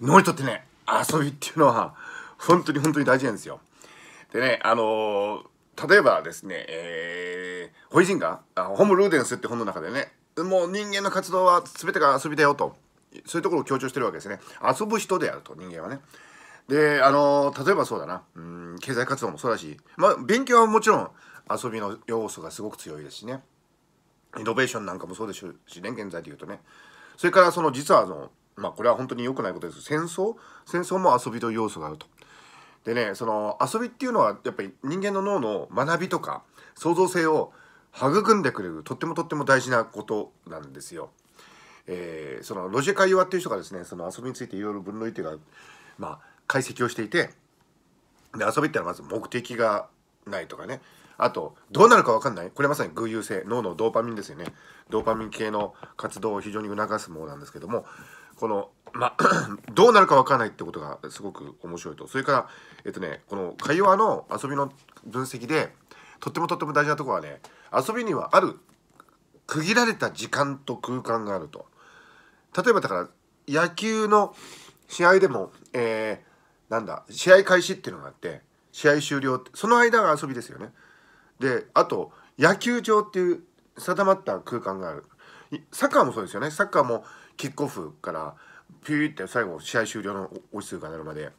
脳にとってね遊びっていうのは本当に本当に大事なんですよ。でねあのー、例えばですね、えー、ホイジンガー「ホム・ルーデンス」って本の中でねもう人間の活動は全てが遊びだよとそういうところを強調してるわけですね遊ぶ人であると人間はね。であのー、例えばそうだなうん経済活動もそうだし、まあ、勉強はもちろん遊びの要素がすごく強いですしねイノベーションなんかもそうでしょうしね現在で言うとねそれからその実はあのまあ、これは本当に良くないことです戦争戦争も遊びと要素があると。でねその遊びっていうのはやっぱり人間の脳の学びとか創造性を育んでくれるとってもとっても大事なことなんですよ。えー、そのロジェカ・イワっていう人がですねその遊びについていろいろ分類というか、まあ、解析をしていてで遊びってのはまず目的がないとかねあとどうなるか分かんないこれまさに偶有性脳のドーパミンですよねドーパミン系の活動を非常に促すものなんですけどもこの、ま、どうなるか分からないってことがすごく面白いとそれから、えっとね、この会話の遊びの分析でとってもとっても大事なとこはね遊びにはある区切られた時間と空間があると。例えばだから野球の試合でも、えー、なんだ試合開始っていうのがあって試合終了ってその間が遊びですよね。であと野球場っていう定まった空間があるサッカーもそうですよねサッカーもキックオフからピューって最後試合終了のオィスが鳴るまで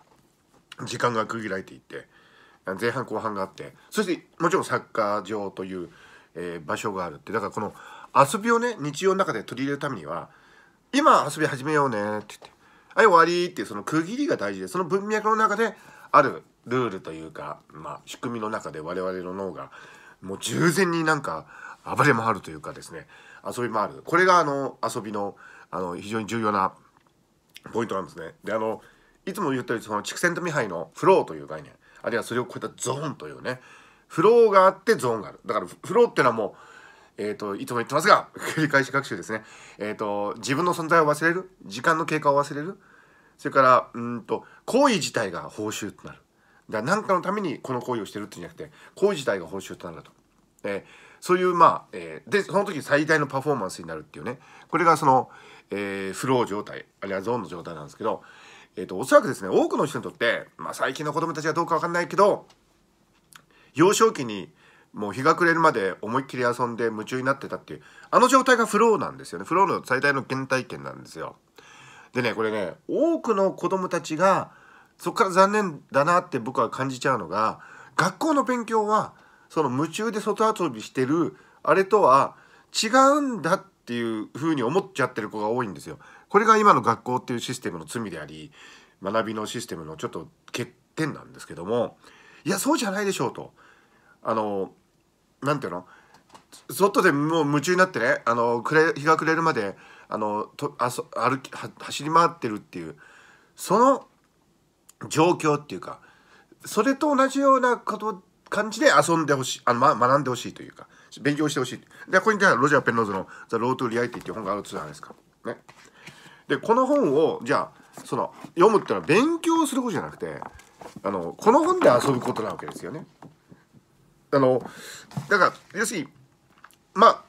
時間が区切られていって前半後半があってそしてもちろんサッカー場という、えー、場所があるってだからこの遊びをね日常の中で取り入れるためには今遊び始めようねって言ってはい終わりってその区切りが大事でその文脈の中であるルールというか、まあ、仕組みの中で我々の脳がもう従前になんか暴れ回るというかですね遊び回るこれがあの遊びのあの非常に重要なポイントなんですね。であのいつも言ってるその畜生とミハイのフローという概念あるいはそれを超えたゾーンというねフローがあってゾーンがあるだからフローっていうのはもう、えーと、いつも言ってますが繰り返し学習ですね、えーと、と自分の存在を忘れる時間の経過を忘れるそれからうんと行為自体が報酬となるだから何かのためにこの行為をしてるっていうんじゃなくて行為自体が報酬となると。えーそういうまあ、えー、でその時最大のパフォーマンスになるっていうねこれがその、えー、フロー状態あるいはゾーンの状態なんですけど、えーと、おそらくですね多くの人にとって、まあ、最近の子供たちはどうか分かんないけど幼少期にもう日が暮れるまで思いっきり遊んで夢中になってたっていうあの状態がフローなんですよねフローの最大の原体験なんですよ。でねこれね多くの子供たちがそこから残念だなって僕は感じちゃうのが学校の勉強はその夢中で外遊びしてるあれとは違うんだっていうふうに思っちゃってる子が多いんですよ。これが今の学校っていうシステムの罪であり学びのシステムのちょっと欠点なんですけどもいやそうじゃないでしょうと。あの何て言うの外でもう夢中になってねあの暮れ日が暮れるまであのとあそ歩き走り回ってるっていうその状況っていうかそれと同じようなこと感じで遊んでほしいあの、ま、学んでほしいというか勉強してほしいでこれにじゃロジャー・ペンローズの「ザ・ロート・リア i ティ」っていう本があるってじゃないですか。ね、でこの本をじゃあその読むっていうのは勉強することじゃなくてあのこの本で遊ぶことなわけですよね。あのだから要するにまあ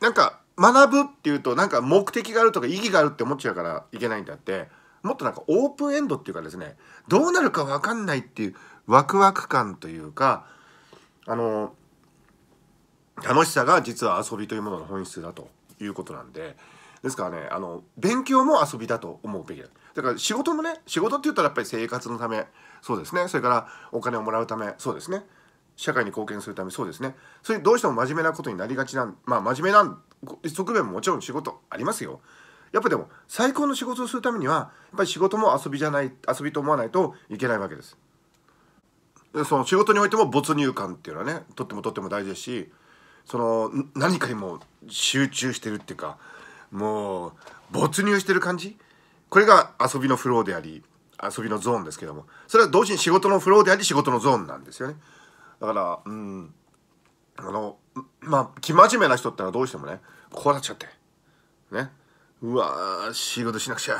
なんか学ぶっていうとなんか目的があるとか意義があるって思っちゃうからいけないんだってもっとなんかオープンエンドっていうかですねどうなるか分かんないっていうワクワク感というかあの楽しさが実は遊びというものの本質だということなんでですからねあの勉強も遊びだと思うべきだだから仕事もね仕事って言ったらやっぱり生活のためそうですねそれからお金をもらうためそうですね社会に貢献するためそうですねそれどうしても真面目なことになりがちなまあ真面目な側面ももちろん仕事ありますよやっぱでも最高の仕事をするためにはやっぱり仕事も遊びじゃない遊びと思わないといけないわけですその仕事においても没入感っていうのはねとってもとっても大事ですしその何かにも集中してるっていうかもう没入してる感じこれが遊びのフローであり遊びのゾーンですけどもそれは同時に仕事のフローであり仕事のゾーンなんですよねだからうんあのまあ生真面目な人ってのはどうしてもねこうなっちゃってねうわ仕事しなくちゃ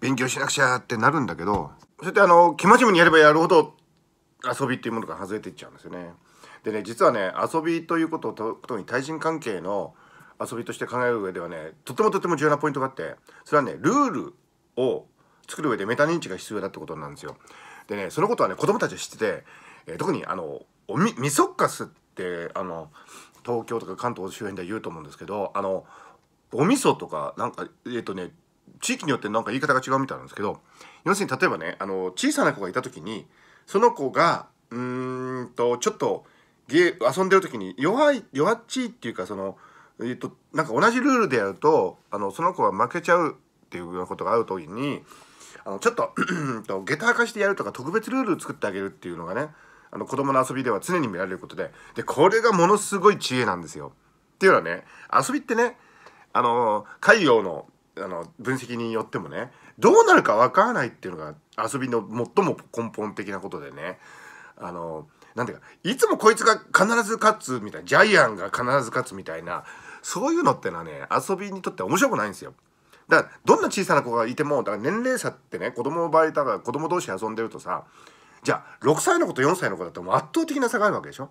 勉強しなくちゃってなるんだけどそれってあの生真面目にやればやるほど遊びっていうものから外れていっちゃうんですよね。でね実はね遊びということを特に対人関係の遊びとして考える上ではねとてもとても重要なポイントがあってそれはねルールを作る上でメタ認知が必要だってことなんですよ。でねそのことはね子供たちは知ってて、えー、特にあのみみそっかすってあの東京とか関東周辺では言うと思うんですけどあのお味噌とかなんかえっ、ー、とね地域によってなんか言い方が違うみたいなんですけど要するに例えばねあの小さな子がいた時にその子がうんとちょっとゲ遊んでる時に弱い弱っちいっていうかその、えっと、なんか同じルールでやるとあのその子が負けちゃうっていうようなことがある時にあのちょっと 下駄化してやるとか特別ルール作ってあげるっていうのがねあの子供の遊びでは常に見られることででこれがものすごい知恵なんですよ。っていうのはね遊びってねあの海洋のあの分析によってもねどうなるか分からないっていうのが遊びの最も根本的なことでねあのなんていうかいつもこいつが必ず勝つみたいなジャイアンが必ず勝つみたいなそういうのってのはね遊びにとって面白くないんですよ。だからどんな小さな子がいてもだから年齢差ってね子供の場合だから子供同士遊んでるとさじゃあ6歳の子と4歳の子だともう圧倒的な差があるわけでしょ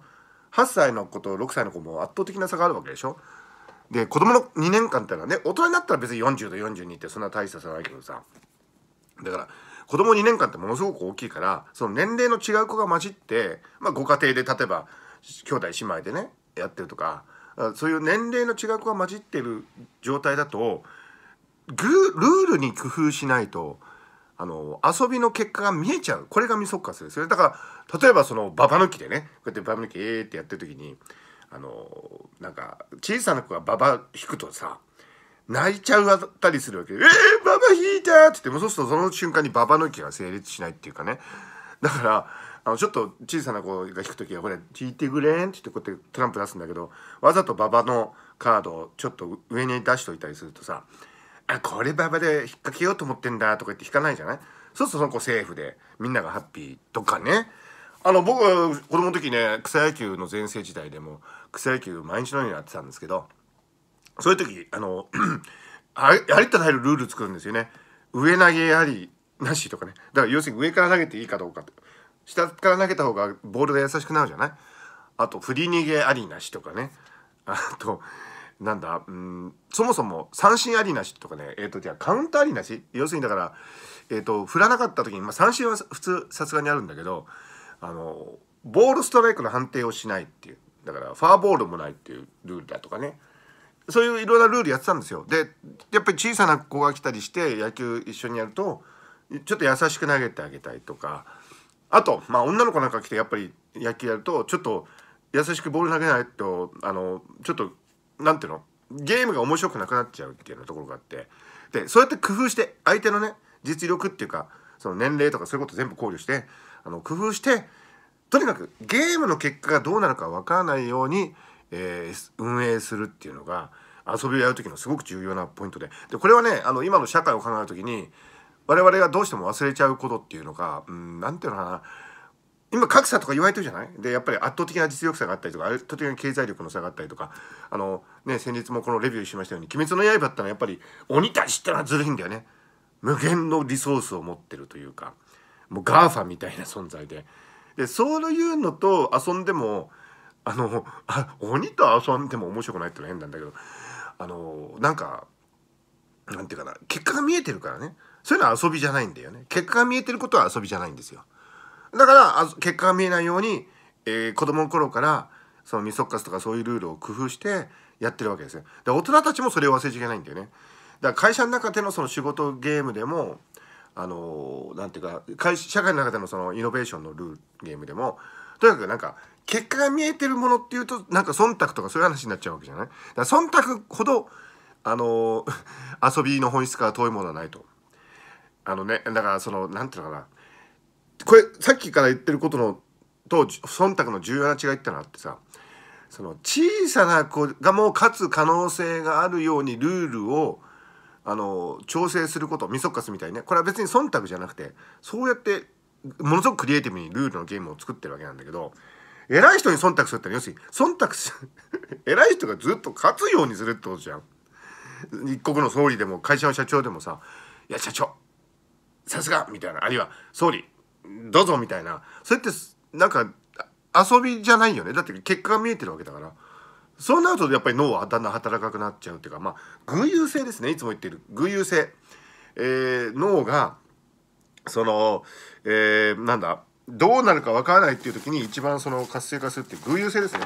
8歳の子と6歳の子も圧倒的な差があるわけでしょで子供の2年間ってのはね大人になったら別に40と42ってそんな大した差ないけどさだから子供2年間ってものすごく大きいからその年齢の違う子が混じって、まあ、ご家庭で例えば兄弟姉妹でねやってるとかそういう年齢の違う子が混じってる状態だとルールに工夫しないとあの遊びの結果が見えちゃうこれがミソッカスですよねだから例えばそのババ抜きでねこうやってババ抜きえーってやってる時にあのなんか小さな子がババ引くとさ泣いちゃうあたりするわけ「えー、ババ引いた!」って言ってもそうするとその瞬間にババのきが成立しないっていうかねだからあのちょっと小さな子が引く時は「これ引いてくれん」って言ってこうやってトランプ出すんだけどわざとババのカードをちょっと上に出しといたりするとさ「あこれババで引っ掛けようと思ってんだ」とか言って引かないじゃないそうするとその子セーフでみんながハッピーとかねあの僕は子供の時ね草野球の全盛時代でも草野球毎日のようにやってたんですけどそういう時あの ありとあらゆるルール作るんですよね上投げありなしとかねだから要するに上から投げていいかどうか下から投げた方がボールが優しくなるじゃないあと振り逃げありなしとかねあとなんだうんそもそも三振ありなしとかねえっ、ー、とじゃあカウンターありなし要するにだからえっ、ー、と振らなかった時に、まあ、三振は普通さすがにあるんだけどあのボールストライクの判定をしないっていうだからファーボールもないっていうルールだとかねそういういろんなルールやってたんですよでやっぱり小さな子が来たりして野球一緒にやるとちょっと優しく投げてあげたいとかあとまあ女の子なんか来てやっぱり野球やるとちょっと優しくボール投げないとあのちょっと何ていうのゲームが面白くなくなっちゃうっていうようなところがあってでそうやって工夫して相手のね実力っていうかその年齢とかそういうこと全部考慮してあの工夫してとにかくゲームの結果がどうなるかわからないように、えー、運営するっていうのが遊びをやる時のすごく重要なポイントででこれはねあの今の社会を考える時に我々がどうしても忘れちゃうことっていうのが何ていうのかな今格差とか言われてるじゃないでやっぱり圧倒的な実力差があったりとか圧倒的な経済力の差があったりとかあのね先日もこのレビューしましたように「鬼滅の刃」ってのはやっぱり鬼たちってのはずるいんだよね無限のリソースを持ってるというか。もうガーファみたいな存在ででそういうのと遊んでもあのあ鬼と遊んでも面白くないってのは変なんだけどあのなんかなんていうかな結果が見えてるからねそういうのは遊びじゃないんだよね結果が見えてることは遊びじゃないんですよだから結果が見えないように、えー、子供の頃からそのミソッカスとかそういうルールを工夫してやってるわけですよで大人たちもそれを忘れちゃいけないんだよねだから会社の中でのその仕事ゲームでもあのなんていうか会社会の中でのそのイノベーションのルールゲームでもとにかくなんか結果が見えてるものっていうとなんか忖度とかそういう話になっちゃうわけじゃないだ忖度ほどあの 遊びの本質から遠いものはないと。あのねだからそのなんていうのかなこれさっきから言ってることのと忖度の重要な違いってのあってさその小さな子がもう勝つ可能性があるようにルールをあの調整することミソカスみたいにねこれは別に忖度じゃなくてそうやってものすごくクリエイティブにルールのゲームを作ってるわけなんだけど偉い人に忖度するって要するに忖度す 偉い人がずっと勝つようにするってことじゃん。一国の総理でも会社の社長でもさ「いや社長さすが!」みたいなあるいは「総理どうぞ!」みたいなそれってなんか遊びじゃないよねだって結果が見えてるわけだから。そうなるとやっぱり脳はだんだん働かなくなっちゃうっていうかまあ偶有性ですねいつも言ってる偶有性、えー、脳がその、えー、なんだどうなるかわからないっていう時に一番その活性化するって偶有性ですね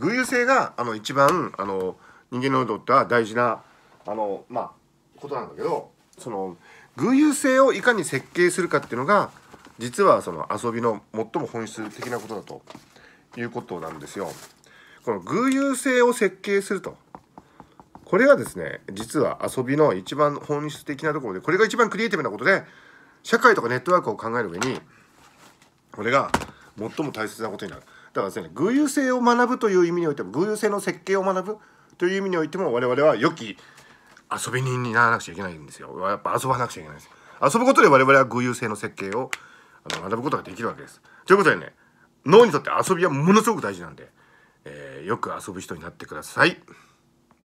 偶有性があの一番あの人間の脳にとっては大事なあのまあことなんだけどその偶有性をいかに設計するかっていうのが実はその遊びの最も本質的なことだということなんですよ。この偶有性を設計すると。これがですね、実は遊びの一番本質的なところで、これが一番クリエイティブなことで、社会とかネットワークを考える上に、これが最も大切なことになる。だからですね、偶有性を学ぶという意味においても、偶有性の設計を学ぶという意味においても、我々は良き遊び人にならなくちゃいけないんですよ。やっぱ遊ばなくちゃいけないです。遊ぶことで我々は偶有性の設計をあの学ぶことができるわけです。ということでね、脳にとって遊びはものすごく大事なんで、えー、よく遊ぶ人になってください。